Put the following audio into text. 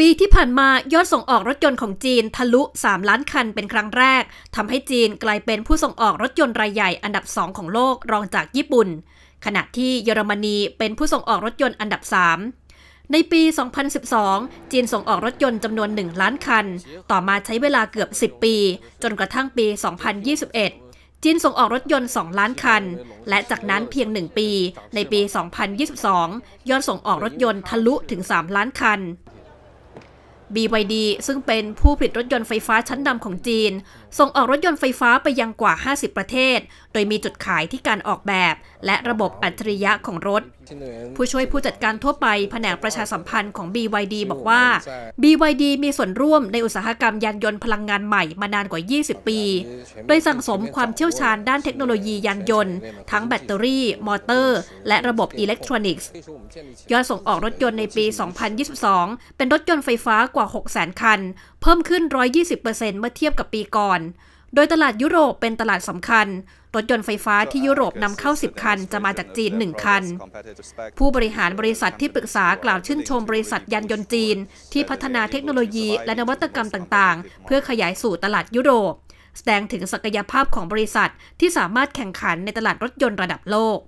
ปีที่ผ่านมายอดส่งออกรถยนต์ของจีน ทะลุ 3 ล้านคันเป็นครั้งแรกทำให้จีนกลายเป็นผู้ส่งออกรถยนต์รายใหญ่อันดับ 2 ของโลกรองจากญี่ปุ่น ขณะที่เยอรมนีเป็นผู้ส่งออกรถยนต์อันดับ 3 ในปี 2012 จีนส่งออกรถยนต์จำนวน 1 ล้านคัน ต่อมาใช้เวลาเกือบ 10 ปี จนกระทั่งปี 2021 จีนส่งออกรถยนต์ 2 ล้านคัน และจากนั้นเพียง 1 ปี ในปี 2022 ยอดส่งออกรถยนต์ทะลุถึง 3 ล้านคัน BYD ซึ่งเป็นผู้ผลิตรถยนต์ไฟฟ้าชั้นนำของจีน ส่งออกรถยนต์ไฟฟ้าไปยังกว่า 50 ประเทศ โดยมีจุดขายที่การออกแบบ และระบบอัจฉริยะของรถ ผู้ช่วยผู้จัดการทั่วไป แผนกประชาสัมพันธ์ของ BYD บอกว่า BYD มีส่วนร่วมในอุตสาหกรรมยานยนต์พลังงานใหม่มานานกว่า 20 ปี โดยสั่งสมความเชี่ยวชาญด้านเทคโนโลยียานยนต์ ทั้งแบตเตอรี่ มอเตอร์ และระบบอิเล็กทรอนิกส์ ยอดส่งออกรถยนต์ในปี 2022 เป็นรถยนต์ไฟฟ้ากว่า6 0 0 0 0คัน เพิ่มขึ้น 120%เมื่อเทียบกับปีก่อน โดยตลาดยุโรปเป็นตลาดสำคัญ รถยนต์ไฟฟ้าที่ยุโรปนำเข้า 10 คันจะมาจากจีน 1 คัน ผู้บริหารบริษัทที่ปรึกษากล่าวชื่นชมบริษัทยันยนต์จีน ที่พัฒนาเทคโนโลยีและนวัตกรรมต่างๆ เพื่อขยายสู่ตลาดยุโรป แสดงถึงศักยภาพของบริษัท ที่สามารถแข่งขันในตลาดรถยนต์ระดับโลก